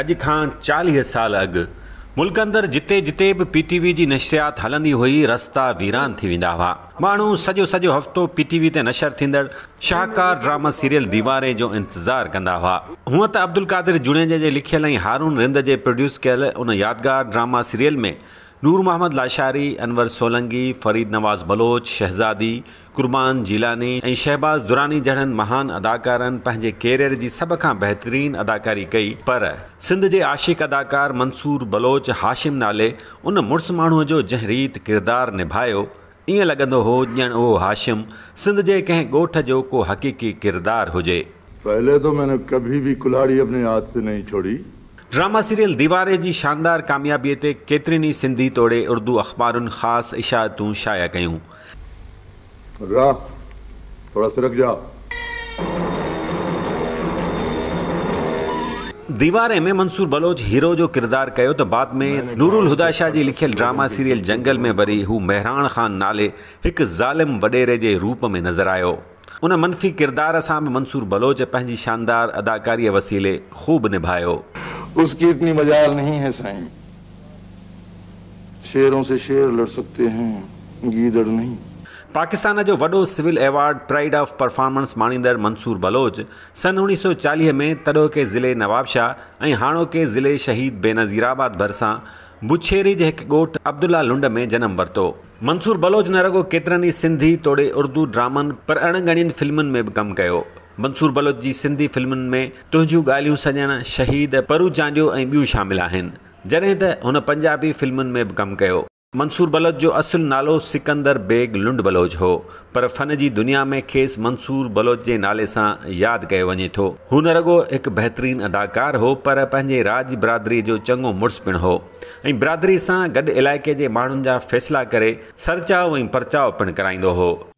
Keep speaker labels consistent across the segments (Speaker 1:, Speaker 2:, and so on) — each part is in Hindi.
Speaker 1: अॼु खां चालीह साल अॻु मुल्क अंदरि जिते जिते बि वी जी नशरियात हलंदी हुई रस्ता वीरान थी वेंदा हुआ माण्हू सॼो सॼो हफ़्तो पीटीवी ते नशर थींदड़ शाहकार ड्रामा सीरियल दीवारे जो इंतज़ारु कंदा हुआ हूअं त अब्दुल कादिर जुड़ेजे जे लिखियल ऐं हारून रिंद जे प्रोड्यूस कयल उन यादगार ड्रामा सीरियल में नूर मोहम्मद लाशारी अनवर सोलंगी फरीद नवाज बलोच शहज़ादी कुर्बान जीलानी ऐं शहबाज़ दुरानी जड़न महान अदाकारनि पंहिंजे कैरियर की सब का बेहतरीन अदाकारी कई पर सिंध के आशिक़ अदाकार मंसूर बलोच हाशिम नाले उन मुड़स माण्हूअ जो जंहिं किरदार किरदारु निभायो ईअं लॻंदो हो ॼण उहो हाशिम सिंध जे कंहिं ॻोठ जो को हक़ीक़ी किरदारु हुजे
Speaker 2: पहले तो मैंने कभी भी कुल्हाड़ी अपने हाथ से नहीं छोड़ी ड्रामा
Speaker 1: सीरियल दीवारे जी शानदार कामयाबीअ ते केतिरनि सिंधी तोड़े उर्दू अख़बारुनि ख़ासि इशा शाया कयूं दीवारे में मंसूर बलोच हीरो जो किरदारु कयो त बाद में नूरुल हुदा शाह जी लिखियल ड्रामा सीरियल जंगल में वरी हू मेहराण ख़ान नाले हिकु ज़ालिम वॾेरे जे रूप में नज़र आयो उन मनफ़ी किरदार सां बि मंसूर बलोच पंहिंजी शानदार अदाकारीअ वसीले ख़ूब निभायो उसकी इतनी
Speaker 2: मजाल नहीं है साईं शेरों से शेर लड़ सकते
Speaker 1: हैं
Speaker 2: गीदड़ नहीं
Speaker 1: पाकिस्तान जो वॾो civil award pride of performance माणींदड़ मंसूर बलोच सन 1940 में तॾोके ज़िले नवाबशाह ऐं हाणोके ज़िले शहीद बेनज़ीराबाद भरिसां बुछेरी जे हिकु ॻोठु अब्दुला लुंड में जन्म वरतो मंसूर बलोच न रगो केतिरनि ई सिंधी तोड़े उर्दू ड्रामन पर अणगणियुनि फिल्मुनि में बि कमु कयो मंसूर बलोच जी सिंधी फ़िल्मुनि में तुंहिंजूं ॻाल्हियूं सॼण शहीद परू जांडियो ऐं ॿियूं शामिल आहिनि जॾहिं त हुन पंजाबी फ़िल्मुनि में बि कमु कयो मंसूर बलोच जो असुलु नालो सिकंदर बेग लुंड बलोच हो पर फ़न जी दुनिया में खेसि मंसूर बलोच जे नाले सां यादि कयो वञे थो हू न रुगो हिकु बहितरीनु अदाकार हो पर पंहिंजे राज बिरादरी जो चङो मुड़ुसु पिणु हो ऐं बिरादरी सां गॾु इलाइक़े जे माण्हुनि जा फ़ैसिला करे सरचाव ऐं परचाव पिणु कराईंदो हो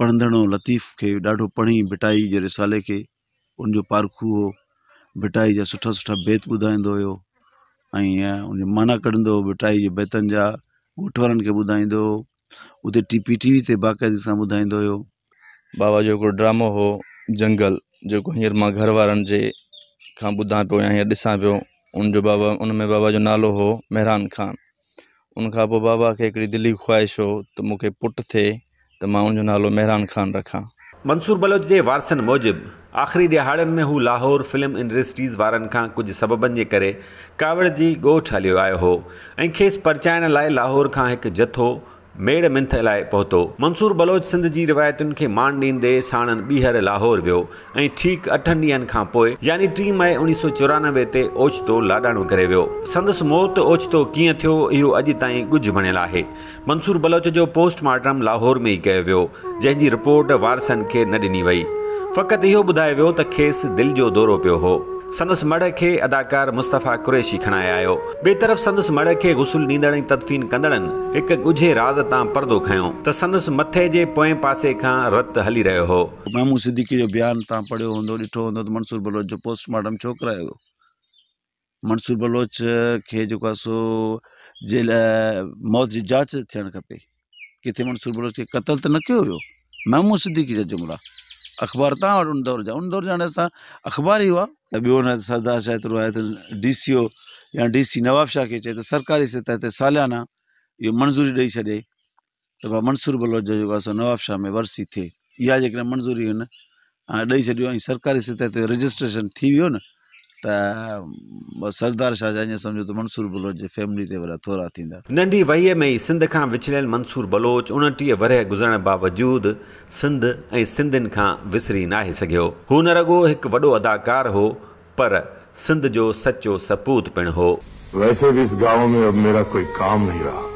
Speaker 2: पढ़ंदड़ लतीफ़ खे ॾाढो पढ़ी भिटाई जे रिसाले खे उनजो पारखू हो भिटाई जा सुठा सुठा बेत ॿुधाईंदो हुयो ऐं उनजी माना कढंदो हुओ भिटाई जे बेतनि जा ॻोठ वारनि खे ॿुधाईंदो हुओ उते टी पी टी वी ते बाक़ाइदे सां ॿुधाईंदो हुयो बाबा जो हिकिड़ो ड्रामो हो जंगल जेको हींअर मां घर वारनि जे खां ॿुधा पियो या हींअर ॾिसां पियो उनजो बाबा उन में बाबा जो नालो हो मेहरान खान उनखां पोइ बाबा खे हिकिड़ी दिली ख़्वाहिश हो त मूंखे पुटु थिए त मां हुनजो नालो मेहरान ख़ान रखां
Speaker 1: मंसूर बलोच जे वारसनि मूजिबि आख़िरी ॾिहाड़नि में हू लाहौर फिल्म इंडस्ट्रीज़ वारनि खां कुझु सबबनि जे करे कावड़ जी ॻोठु हलियो आयो हो ऐं खेसि परचाइण लाइ लाहौर खां हिकु जथो મેરે મંતાલા પોતો મંસૂર બલોજ સિંધ જી રવાયત કે માંડ ની દે સાણન બીહર લાહોર વયો એ ઠીક 8 ધન ખા પોએ યાની ટીમ 1994 તે ઉચતો લાડાણો કરે વયો સદસ મોત ઉચતો કી થયો એ આજ તાઈ ગુજ બનેલા હે મંસૂર બલોજ જો પોસ્ટમોર્ટમ લાહોર મે ગય વયો જેની રિપોર્ટ વારસન કે ન દની વઈ ફક્ત એ બધાય વયો તો કેસ દિલ જો દોરો પયો હો संदसि मड़ खे अदाकार मुस्तफ़ा कुरेशी खणाए आयो ॿिए तरफ़ संदसि मड़ खे गुसल ॾींदड़नि हिकु ॻुझे राज़ तां पर्दो खयो त संदसि मथे जे पोएं पासे खां रत हली रहियो हो
Speaker 2: ममूस सिद्दीकी जो बयानु तव्हां पढ़ियो हूंदो ॾिठो हूंदो मंसूर बलोच जो पोस्टमार्टम छोकिरो हुयो मंसूर बलोच खे जेको आहे सो जे लाइ मौत जी जांच थियणु खपे किथे मंसूर बलोच खे क़तलु त न कयो हुयो मामूस सिद्दीकी जा जुमड़ा अख़बार तव्हां वटि उन दौर जा उन दौर जा हाणे असां अख़बार ई हुआ त ॿियो न त डी सी ओ या डी सी नवाब शाह खे चए त सरकारी सतह ते सालियाना इहो मंज़ूरी ॾेई छॾे त मंसूर बलोच जो जेको आहे नवाब शाह में वरसी थिए इहा जेकॾहिं मंज़ूरी हुन ॾेई छॾियो ऐं सरकारी सतह ते रजिस्ट्रेशन थी वियो न અ સજદાર શાહ જાણે સમજો તો મન્સૂર બલોચ ફેમિલી તે થોરા થી નંડી વહીય મે સિંધ ખા વછલેલ મન્સૂર બલોચ
Speaker 1: 29 વર હે ગુઝરણ બાવજુદ સિંધ એ સિંધન ખા વિસરી નાહી સક્યો હો નરગો એક વડો અદાકાર હો પર સિંધ જો સચો સપૂત પણ હો
Speaker 2: વેસે વિસ ગામ મે મેરા કોઈ કામ નહી રા